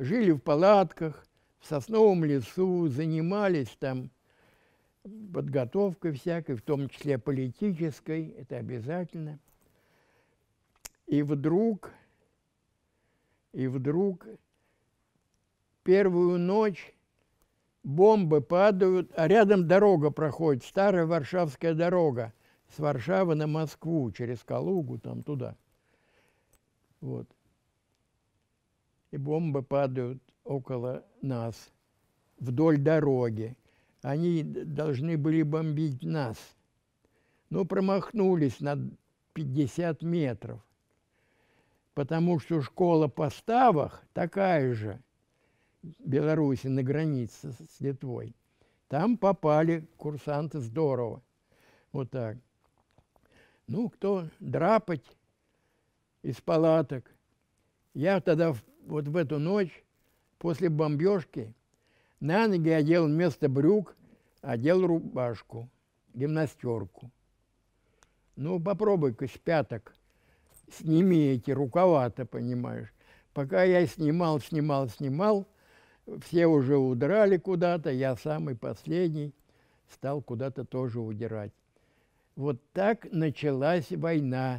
жили в палатках, в сосновом лесу, занимались там подготовкой всякой, в том числе политической, это обязательно. И вдруг, и вдруг первую ночь бомбы падают, а рядом дорога проходит, старая Варшавская дорога с Варшавы на Москву, через Калугу, там туда. Вот и бомбы падают около нас, вдоль дороги. Они должны были бомбить нас, но промахнулись на 50 метров, потому что школа поставах такая же, Беларуси на границе с Литвой. Там попали курсанты здорово. Вот так. Ну, кто драпать из палаток. Я тогда в вот в эту ночь после бомбежки на ноги одел вместо брюк, одел рубашку, гимнастерку. Ну, попробуй-ка с пяток сними эти рукава-то, понимаешь. Пока я снимал, снимал, снимал, все уже удрали куда-то, я самый последний стал куда-то тоже удирать. Вот так началась война